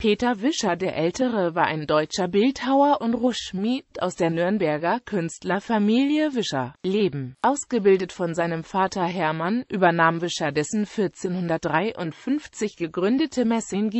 Peter Wischer der Ältere war ein deutscher Bildhauer und Ruschmied aus der Nürnberger Künstlerfamilie Wischer. Leben Ausgebildet von seinem Vater Hermann, übernahm Wischer dessen 1453 gegründete messing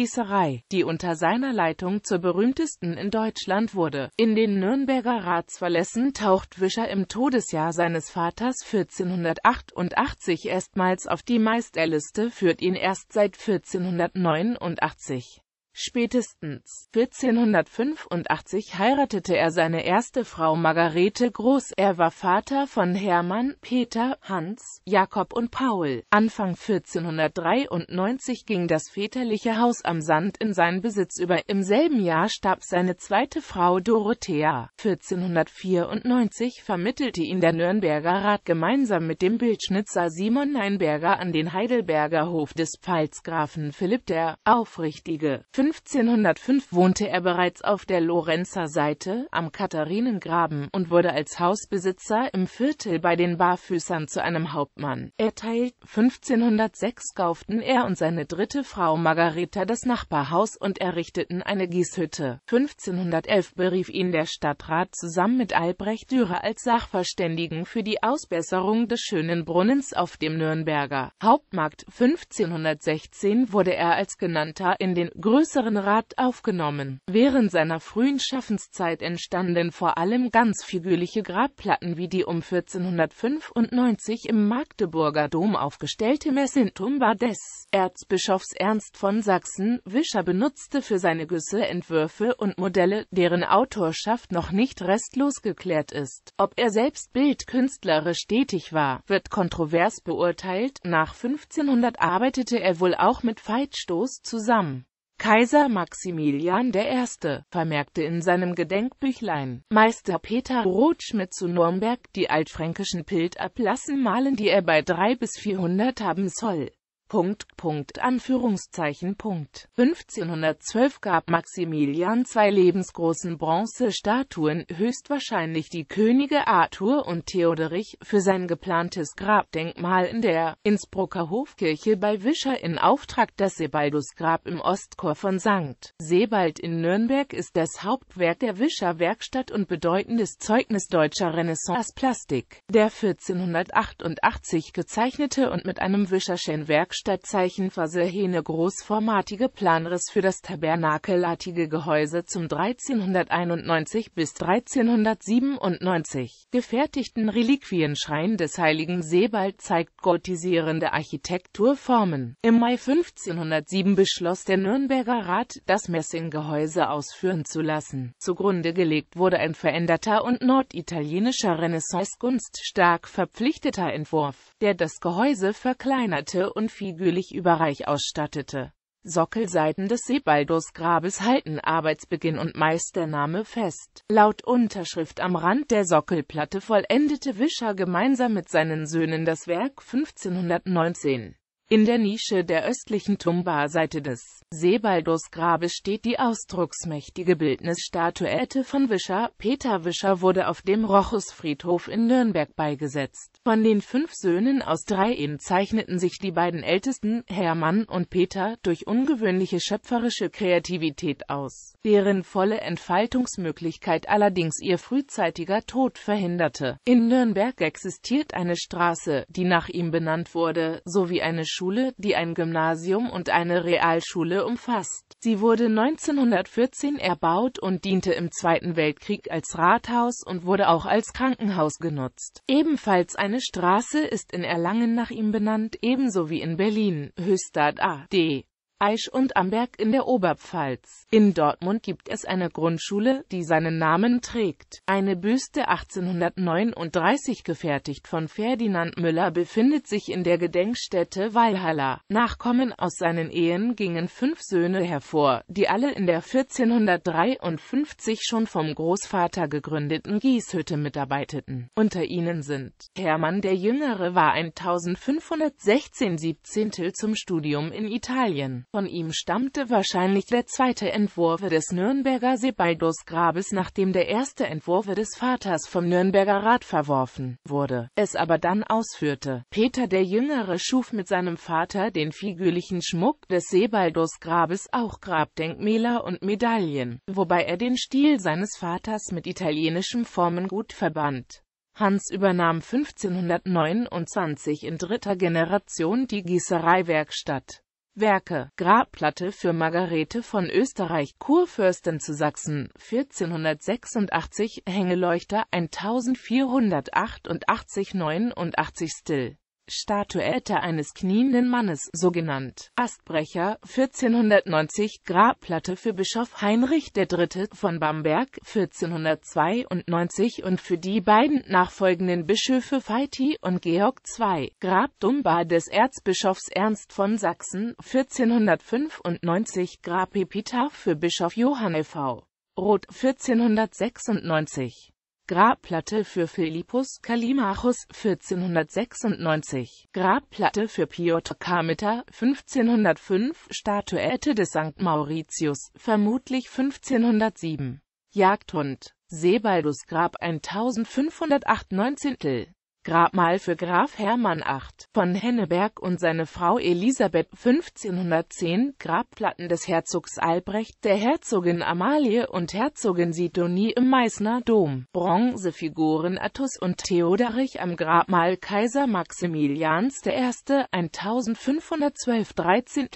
die unter seiner Leitung zur berühmtesten in Deutschland wurde. In den Nürnberger Ratsverlässen taucht Wischer im Todesjahr seines Vaters 1488 erstmals auf die Meisterliste, führt ihn erst seit 1489. Spätestens 1485 heiratete er seine erste Frau Margarete Groß. Er war Vater von Hermann, Peter, Hans, Jakob und Paul. Anfang 1493 ging das väterliche Haus am Sand in seinen Besitz über. Im selben Jahr starb seine zweite Frau Dorothea. 1494 vermittelte ihn der Nürnberger Rat gemeinsam mit dem Bildschnitzer Simon Neinberger an den Heidelberger Hof des Pfalzgrafen Philipp der Aufrichtige. 1505 wohnte er bereits auf der Lorenzer Seite am Katharinengraben und wurde als Hausbesitzer im Viertel bei den Barfüßern zu einem Hauptmann. Er teilt 1506 kauften er und seine dritte Frau Margareta das Nachbarhaus und errichteten eine Gießhütte. 1511 berief ihn der Stadtrat zusammen mit Albrecht Dürer als Sachverständigen für die Ausbesserung des schönen Brunnens auf dem Nürnberger Hauptmarkt. 1516 wurde er als Genannter in den größten Größeren Rat aufgenommen. Während seiner frühen Schaffenszeit entstanden vor allem ganz figürliche Grabplatten wie die um 1495 im Magdeburger Dom aufgestellte Messintumba des Erzbischofs Ernst von Sachsen. Wischer benutzte für seine Güsse Entwürfe und Modelle, deren Autorschaft noch nicht restlos geklärt ist. Ob er selbst bildkünstlerisch tätig war, wird kontrovers beurteilt. Nach 1500 arbeitete er wohl auch mit Veitstoß zusammen. Kaiser Maximilian I. vermerkte in seinem Gedenkbüchlein Meister Peter Rotschmidt zu Nürnberg die altfränkischen Piltablassen malen, die er bei drei bis vierhundert haben soll Punkt, Punkt, Anführungszeichen, Punkt. 1512 gab Maximilian zwei lebensgroßen Bronzestatuen, höchstwahrscheinlich die Könige Arthur und Theoderich, für sein geplantes Grabdenkmal in der Innsbrucker Hofkirche bei Wischer in Auftrag das Sebaldusgrab im Ostchor von St. Sebald in Nürnberg ist das Hauptwerk der Wischer Werkstatt und bedeutendes Zeugnis deutscher Renaissance-Plastik. Der 1488 gezeichnete und mit einem Wischerschen Werkstatt Stadtzeichen Zeichen versehene großformatige Planriss für das tabernakelartige Gehäuse zum 1391 bis 1397 gefertigten Reliquienschrein des heiligen Sebald zeigt gotisierende Architekturformen. Im Mai 1507 beschloss der Nürnberger Rat, das Messinggehäuse ausführen zu lassen. Zugrunde gelegt wurde ein veränderter und norditalienischer renaissance gunst stark verpflichteter Entwurf der das Gehäuse verkleinerte und figürlich überreich ausstattete. Sockelseiten des Sebaldos-Grabes halten Arbeitsbeginn und Meistername fest. Laut Unterschrift am Rand der Sockelplatte vollendete Wischer gemeinsam mit seinen Söhnen das Werk 1519. In der Nische der östlichen Tumba-Seite des Sebaldos Grabes steht die ausdrucksmächtige Bildnisstatuette von Wischer. Peter Wischer wurde auf dem Rochusfriedhof in Nürnberg beigesetzt. Von den fünf Söhnen aus drei Ehen zeichneten sich die beiden Ältesten, Hermann und Peter, durch ungewöhnliche schöpferische Kreativität aus, deren volle Entfaltungsmöglichkeit allerdings ihr frühzeitiger Tod verhinderte. In Nürnberg existiert eine Straße, die nach ihm benannt wurde, sowie eine Schule, die ein Gymnasium und eine Realschule umfasst. Sie wurde 1914 erbaut und diente im Zweiten Weltkrieg als Rathaus und wurde auch als Krankenhaus genutzt. Ebenfalls eine Straße ist in Erlangen nach ihm benannt, ebenso wie in Berlin, Höchstadt A.D. Eisch und Amberg in der Oberpfalz. In Dortmund gibt es eine Grundschule, die seinen Namen trägt. Eine Büste 1839 gefertigt von Ferdinand Müller befindet sich in der Gedenkstätte Walhalla. Nachkommen aus seinen Ehen gingen fünf Söhne hervor, die alle in der 1453 schon vom Großvater gegründeten Gießhütte mitarbeiteten. Unter ihnen sind Hermann der Jüngere war 1516 17. zum Studium in Italien von ihm stammte wahrscheinlich der zweite Entwurf des Nürnberger Sebaldus-Grabes, nachdem der erste Entwurf des Vaters vom Nürnberger Rat verworfen wurde, es aber dann ausführte. Peter der Jüngere schuf mit seinem Vater den figürlichen Schmuck des Sebaldus-Grabes auch Grabdenkmäler und Medaillen, wobei er den Stil seines Vaters mit italienischem Formengut verband. Hans übernahm 1529 in dritter Generation die Gießereiwerkstatt. Werke, Grabplatte für Margarete von Österreich, Kurfürstin zu Sachsen, 1486, Hängeleuchter 1488, 89 Still. Statuette eines knienden Mannes, sogenannt Astbrecher, 1490, Grabplatte für Bischof Heinrich III. von Bamberg, 1492 und für die beiden nachfolgenden Bischöfe Feiti und Georg II. Grab Dumbar des Erzbischofs Ernst von Sachsen, 1495, Grab Grabepitaph für Bischof Johann e.V. Roth, 1496 Grabplatte für Philippus Kalimachus 1496, Grabplatte für Piotr Kamita 1505, Statuette des St. Mauritius, vermutlich 1507, Jagdhund, Sebaldus Grab 1508 19. Grabmal für Graf Hermann VIII. von Henneberg und seine Frau Elisabeth 1510, Grabplatten des Herzogs Albrecht, der Herzogin Amalie und Herzogin Sidonie im Meißner Dom, Bronzefiguren Attus und Theoderich am Grabmal Kaiser Maximilians I. 1512 13.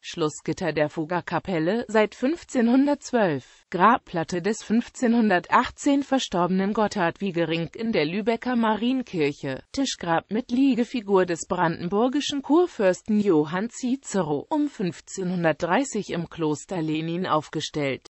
Schlussgitter der Fuggerkapelle seit 1512, Grabplatte des 1518 verstorbenen Gotthard Wiegering in der Lübecker Marienkirche, Tischgrab mit Liegefigur des brandenburgischen Kurfürsten Johann Cicero, um 1530 im Kloster Lenin aufgestellt